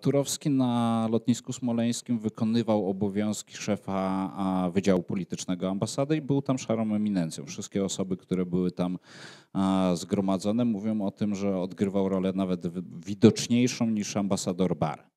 Turowski na lotnisku smoleńskim wykonywał obowiązki szefa Wydziału Politycznego Ambasady i był tam szarą eminencją. Wszystkie osoby, które były tam zgromadzone, mówią o tym, że odgrywał rolę nawet widoczniejszą niż ambasador Bar.